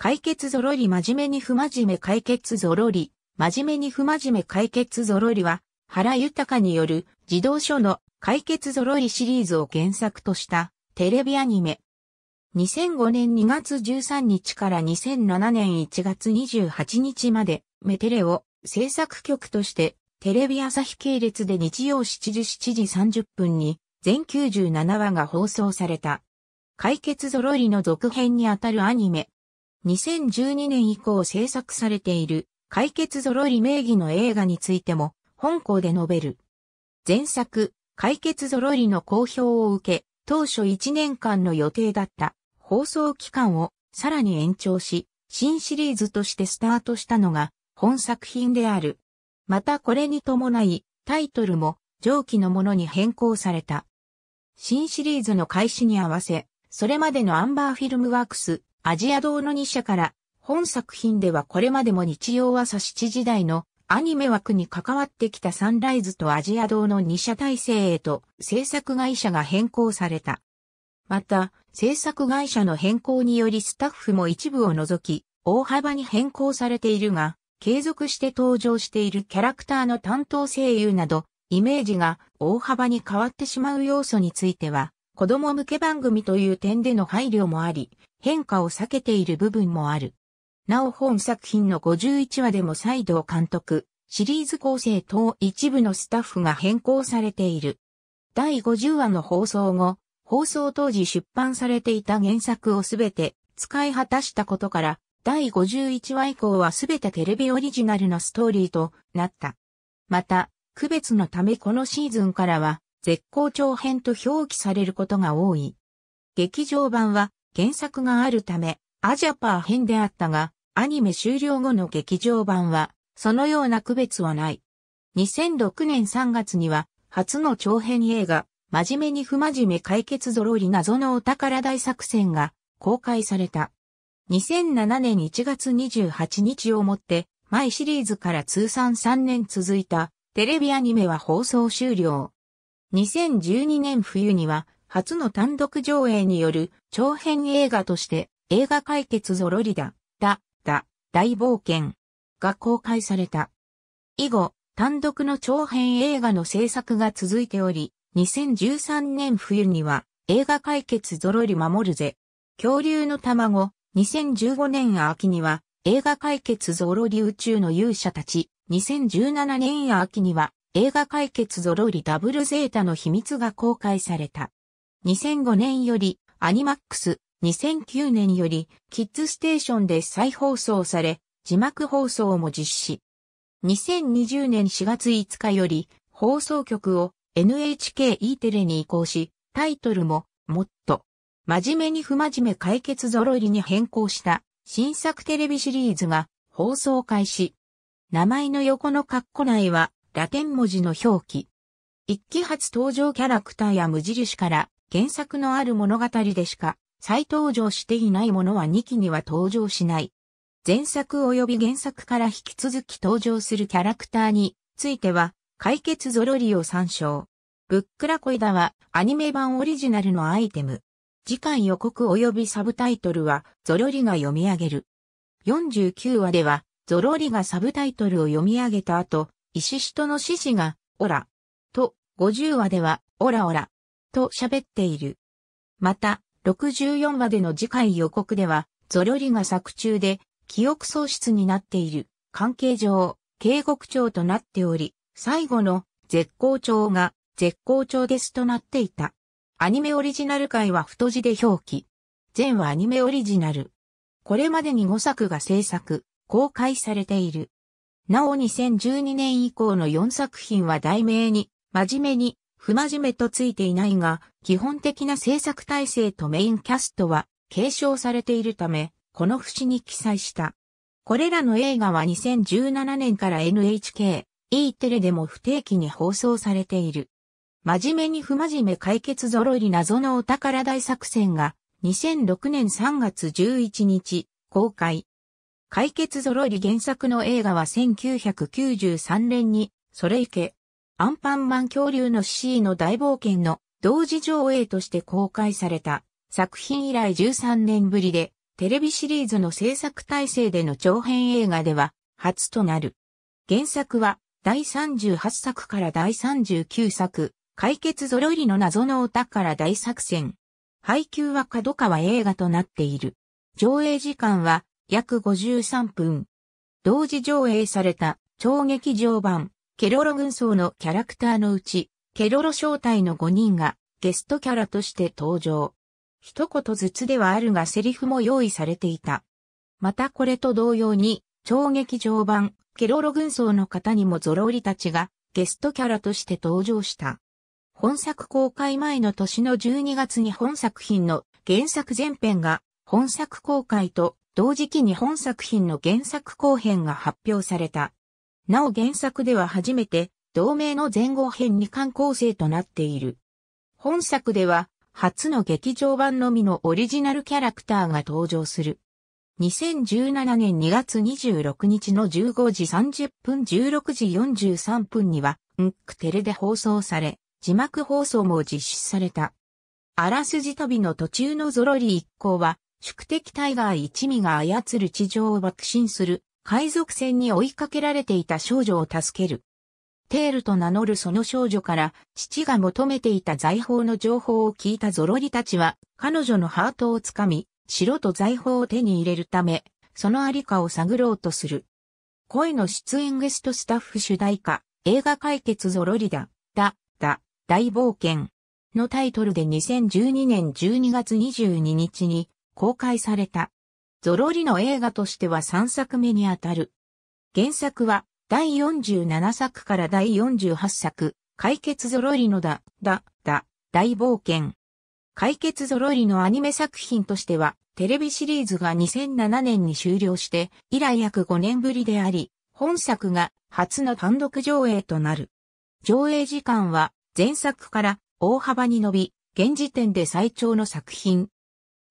解決ぞろり真面目に不真面目解決ぞろり、真面目に不真面目解決ぞろりは、原豊による児童書の解決ぞろりシリーズを原作としたテレビアニメ。2005年2月13日から2007年1月28日まで、メテレを制作局として、テレビ朝日系列で日曜7時7時30分に、全97話が放送された。解決ぞろりの続編にあたるアニメ、2012年以降制作されている解決ぞろり名義の映画についても本校で述べる。前作、解決ぞろりの好評を受け、当初1年間の予定だった放送期間をさらに延長し、新シリーズとしてスタートしたのが本作品である。またこれに伴い、タイトルも上記のものに変更された。新シリーズの開始に合わせ、それまでのアンバーフィルムワークスアジア堂の2社から、本作品ではこれまでも日曜朝7時台のアニメ枠に関わってきたサンライズとアジア堂の2社体制へと制作会社が変更された。また、制作会社の変更によりスタッフも一部を除き、大幅に変更されているが、継続して登場しているキャラクターの担当声優など、イメージが大幅に変わってしまう要素については、子供向け番組という点での配慮もあり、変化を避けている部分もある。なお本作品の51話でも再度監督、シリーズ構成等一部のスタッフが変更されている。第50話の放送後、放送当時出版されていた原作をすべて使い果たしたことから、第51話以降はすべてテレビオリジナルのストーリーとなった。また、区別のためこのシーズンからは、絶好調編と表記されることが多い。劇場版は、原作があるため、アジャパー編であったが、アニメ終了後の劇場版は、そのような区別はない。2006年3月には、初の長編映画、真面目に不真面目解決ぞろり謎のお宝大作戦が公開された。2007年1月28日をもって、イシリーズから通算3年続いたテレビアニメは放送終了。2012年冬には初の単独上映による長編映画として映画解決ゾロリダ、ダ、ダ、大冒険が公開された。以後、単独の長編映画の制作が続いており、2013年冬には映画解決ゾロリ守るぜ。恐竜の卵、2015年秋には映画解決ゾロリ宇宙の勇者たち、2017年秋には映画解決ゾロリダブルゼータの秘密が公開された。2005年よりアニマックス、2009年よりキッズステーションで再放送され、字幕放送も実施。2020年4月5日より放送局を NHKE テレに移行し、タイトルももっと真面目に不真面目解決ぞろりに変更した新作テレビシリーズが放送開始。名前の横のカッコ内はラテン文字の表記。一期発登場キャラクターや無印から原作のある物語でしか再登場していないものは2期には登場しない。前作及び原作から引き続き登場するキャラクターについては解決ゾロリを参照。ブックラコイダはアニメ版オリジナルのアイテム。次回予告及びサブタイトルはゾロリが読み上げる。49話ではゾロリがサブタイトルを読み上げた後、石人の指示が、オラ、と、50話では、オラオラ、と喋っている。また、64話での次回予告では、ゾロリが作中で、記憶喪失になっている、関係上、警告長となっており、最後の、絶好調が、絶好調ですとなっていた。アニメオリジナル回は太字で表記。全はアニメオリジナル。これまでに5作が制作、公開されている。なお2012年以降の4作品は題名に、真面目に、不真面目とついていないが、基本的な制作体制とメインキャストは継承されているため、この節に記載した。これらの映画は2017年から NHK、E テレでも不定期に放送されている。真面目に不真面目解決ぞろり謎のお宝大作戦が2006年3月11日公開。解決ぞろり原作の映画は1993年にそれいけアンパンマン恐竜の C の大冒険の同時上映として公開された作品以来13年ぶりで、テレビシリーズの制作体制での長編映画では初となる。原作は第38作から第39作、解決ろいの謎の歌から大作戦。配給は角川映画となっている。上映時間は約53分。同時上映された超劇場版ケロロ軍曹のキャラクターのうち、ケロロ正体の5人がゲストキャラとして登場。一言ずつではあるがセリフも用意されていた。またこれと同様に、超劇場版、ケロロ軍曹の方にもゾロリたちがゲストキャラとして登場した。本作公開前の年の12月に本作品の原作前編が本作公開と同時期に本作品の原作後編が発表された。なお原作では初めて、同名の前後編に観構成となっている。本作では、初の劇場版のみのオリジナルキャラクターが登場する。2017年2月26日の15時30分16時43分には、んっくテレで放送され、字幕放送も実施された。あらすじ旅の途中のゾロリ一行は、宿敵タイガー一味が操る地上を爆心する海賊船に追いかけられていた少女を助ける。テールと名乗るその少女から父が求めていた財宝の情報を聞いたゾロリたちは彼女のハートをつかみ、城と財宝を手に入れるため、そのありかを探ろうとする。声の出演ゲストスタッフ主題歌、映画解決ゾロリだ、だ、だ、大冒険のタイトルで2012年12月22日に公開された。ゾロリの映画としては3作目にあたる。原作は第47作から第48作、解決ゾロリのだ、だ、だ、大冒険。解決ゾロリのアニメ作品としては、テレビシリーズが2007年に終了して、以来約5年ぶりであり、本作が初の単独上映となる。上映時間は前作から大幅に伸び、現時点で最長の作品。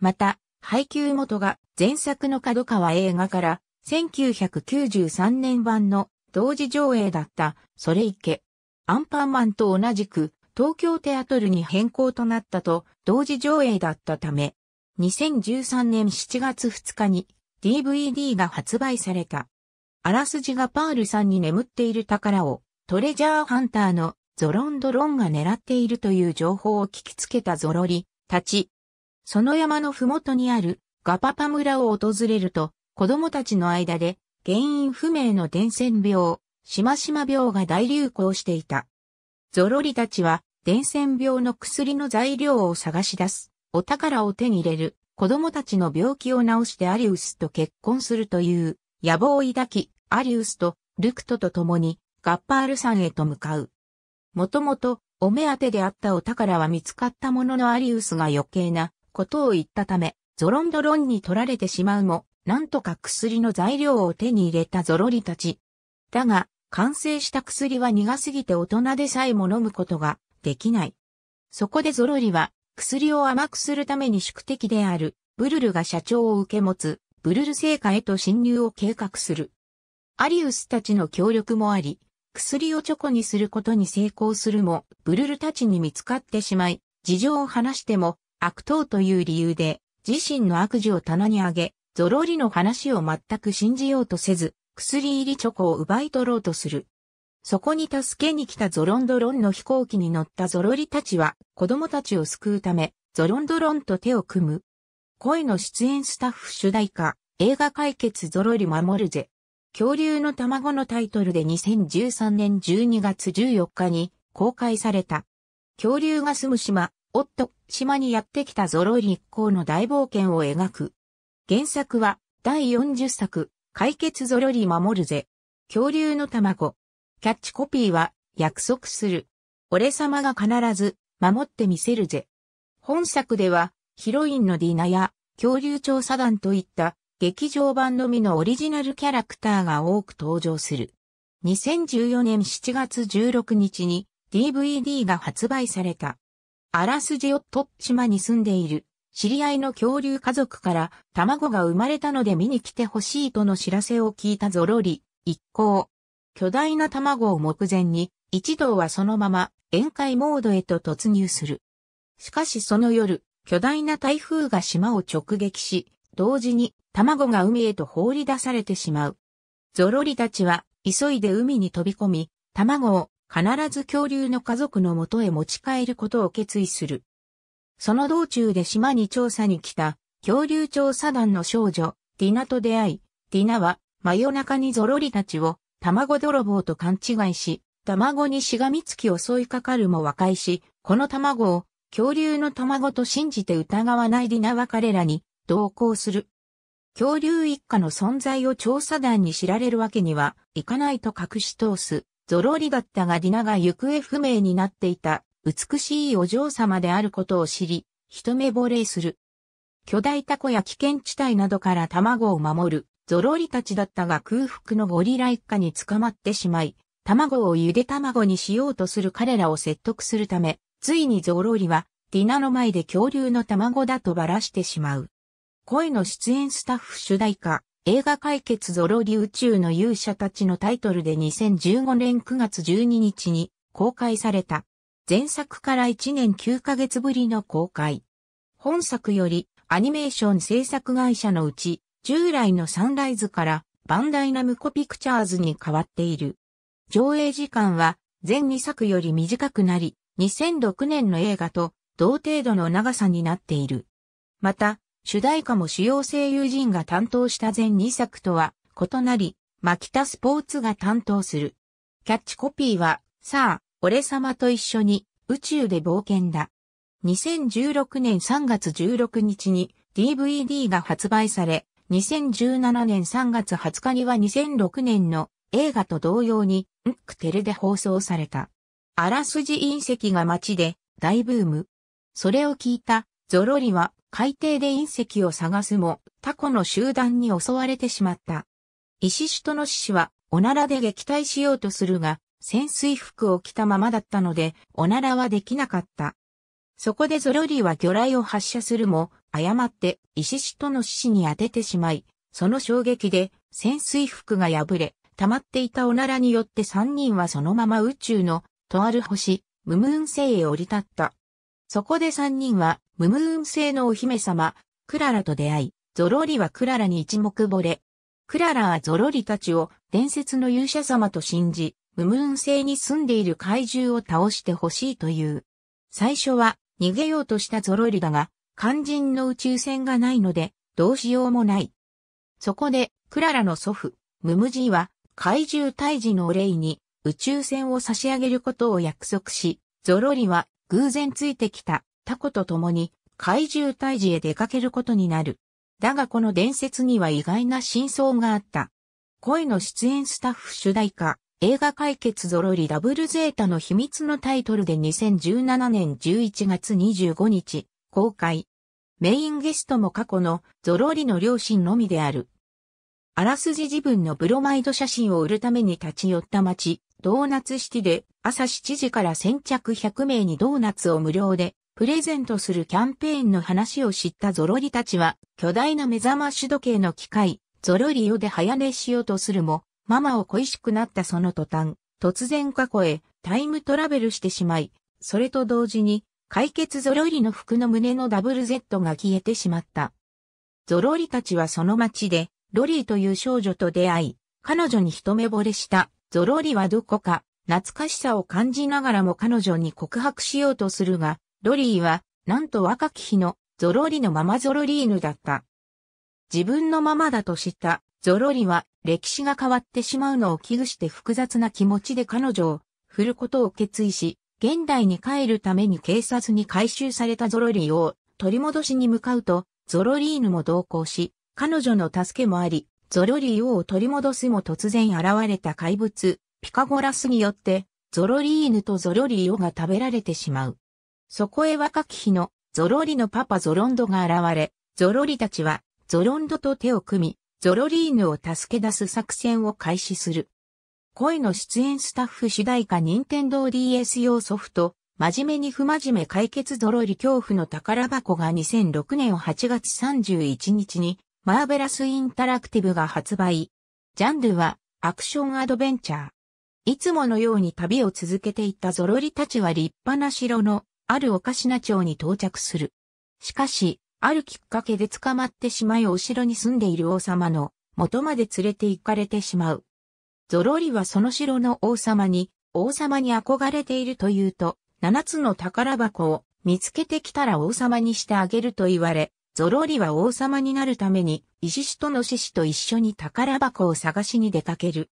また、配給元が前作の角川映画から1993年版の同時上映だったそれいけ。アンパンマンと同じく東京テアトルに変更となったと同時上映だったため、2013年7月2日に DVD が発売された。あらすじがパールさんに眠っている宝をトレジャーハンターのゾロンドロンが狙っているという情報を聞きつけたゾロリたちその山のふもとにあるガパパ村を訪れると、子供たちの間で原因不明の伝染病、しましま病が大流行していた。ゾロリたちは伝染病の薬の材料を探し出す、お宝を手に入れる、子供たちの病気を治してアリウスと結婚するという野望を抱き、アリウスとルクトと共にガッパール山へと向かう。もともとお目当てであったお宝は見つかったもののアリウスが余計なことを言ったため、ゾロンドロンに取られてしまうも、なんとか薬の材料を手に入れたゾロリたち。だが、完成した薬は苦すぎて大人でさえも飲むことができない。そこでゾロリは、薬を甘くするために宿敵である、ブルルが社長を受け持つ、ブルル成果へと侵入を計画する。アリウスたちの協力もあり、薬をチョコにすることに成功するも、ブルルたちに見つかってしまい、事情を話しても、悪党という理由で、自身の悪事を棚に上げ、ゾロリの話を全く信じようとせず、薬入りチョコを奪い取ろうとする。そこに助けに来たゾロンドロンの飛行機に乗ったゾロリたちは、子供たちを救うため、ゾロンドロンと手を組む。声の出演スタッフ主題歌、映画解決ゾロリ守るぜ。恐竜の卵のタイトルで2013年12月14日に公開された。恐竜が住む島、おっと、島にやってきたゾロリ一行の大冒険を描く。原作は、第40作、解決ゾロリ守るぜ。恐竜の卵。キャッチコピーは、約束する。俺様が必ず、守ってみせるぜ。本作では、ヒロインのディナや、恐竜調査団といった、劇場版のみのオリジナルキャラクターが多く登場する。2014年7月16日に DVD が発売された。あらすじをと島に住んでいる、知り合いの恐竜家族から、卵が生まれたので見に来てほしいとの知らせを聞いたゾロリ、一行。巨大な卵を目前に、一同はそのまま、宴会モードへと突入する。しかしその夜、巨大な台風が島を直撃し、同時に卵が海へと放り出されてしまう。ゾロリたちは急いで海に飛び込み、卵を必ず恐竜の家族の元へ持ち帰ることを決意する。その道中で島に調査に来た恐竜調査団の少女、ディナと出会い、ディナは真夜中にゾロリたちを卵泥棒と勘違いし、卵にしがみつき襲いかかるも和解し、この卵を恐竜の卵と信じて疑わないディナは彼らに同行する。恐竜一家の存在を調査団に知られるわけにはいかないと隠し通す。ゾロリだったがディナが行方不明になっていた美しいお嬢様であることを知り、一目惚れする。巨大タコや危険地帯などから卵を守るゾロリたちだったが空腹のゴリラ一家に捕まってしまい、卵をゆで卵にしようとする彼らを説得するため、ついにゾロリはディナの前で恐竜の卵だとばらしてしまう。声の出演スタッフ主題歌、映画解決ゾロリ宇宙の勇者たちのタイトルで2015年9月12日に公開された。前作から1年9ヶ月ぶりの公開。本作よりアニメーション制作会社のうち従来のサンライズからバンダイナムコピクチャーズに変わっている。上映時間は全2作より短くなり2006年の映画と同程度の長さになっている。また主題歌も主要声優陣が担当した全2作とは異なり、マキタスポーツが担当する。キャッチコピーは、さあ、俺様と一緒に宇宙で冒険だ。2016年3月16日に DVD が発売され、2017年3月20日には2006年の映画と同様に、ンクテレで放送された。あらすじ隕石が街で大ブーム。それを聞いたゾロリは海底で隕石を探すも、タコの集団に襲われてしまった。石シトの獅子は、おならで撃退しようとするが、潜水服を着たままだったので、おならはできなかった。そこでゾロリは魚雷を発射するも、誤って石シトの獅子に当ててしまい、その衝撃で潜水服が破れ、溜まっていたおならによって三人はそのまま宇宙のとある星、ムムーン星へ降り立った。そこで三人はムムーン星のお姫様、クララと出会い、ゾロリはクララに一目惚れ。クララはゾロリたちを伝説の勇者様と信じ、ムムーン星に住んでいる怪獣を倒してほしいという。最初は逃げようとしたゾロリだが、肝心の宇宙船がないので、どうしようもない。そこで、クララの祖父、ムムジーは、怪獣退治のお礼に、宇宙船を差し上げることを約束し、ゾロリは偶然ついてきたタコと共に怪獣退治へ出かけることになる。だがこの伝説には意外な真相があった。声の出演スタッフ主題歌、映画解決ゾロリダブルゼータの秘密のタイトルで2017年11月25日、公開。メインゲストも過去のゾロリの両親のみである。あらすじ自分のブロマイド写真を売るために立ち寄った街、ドーナツシティで朝7時から先着100名にドーナツを無料でプレゼントするキャンペーンの話を知ったゾロリたちは、巨大な目覚まし時計の機械、ゾロリオで早寝しようとするも、ママを恋しくなったその途端、突然過去へタイムトラベルしてしまい、それと同時に、解決ゾロリの服の胸のダブル Z が消えてしまった。ゾロリたちはその街で、ロリーという少女と出会い、彼女に一目惚れした。ゾロリはどこか、懐かしさを感じながらも彼女に告白しようとするが、ロリーは、なんと若き日のゾロリのママゾロリーヌだった。自分のままだと知ったゾロリは歴史が変わってしまうのを危惧して複雑な気持ちで彼女を振ることを決意し、現代に帰るために警察に回収されたゾロリを取り戻しに向かうと、ゾロリーヌも同行し、彼女の助けもあり、ゾロリーを取り戻すも突然現れた怪物、ピカゴラスによって、ゾロリーヌとゾロリオが食べられてしまう。そこへ若き日のゾロリのパパゾロンドが現れ、ゾロリたちはゾロンドと手を組み、ゾロリーヌを助け出す作戦を開始する。恋の出演スタッフ主題歌任天堂 DS 用ソフト、真面目に不真面目解決ゾロリ恐怖の宝箱が2006年8月31日にマーベラスインタラクティブが発売。ジャンルはアクションアドベンチャー。いつものように旅を続けていたゾロリたちは立派な城のあるおかしな町に到着する。しかし、あるきっかけで捕まってしまいお城に住んでいる王様の元まで連れて行かれてしまう。ゾロリはその城の王様に、王様に憧れているというと、七つの宝箱を見つけてきたら王様にしてあげると言われ、ゾロリは王様になるために、イシシとの獅子と一緒に宝箱を探しに出かける。